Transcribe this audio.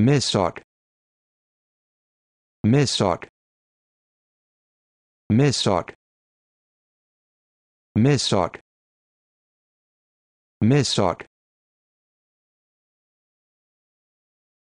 Mesot Mesot Mesot Mesot Mesot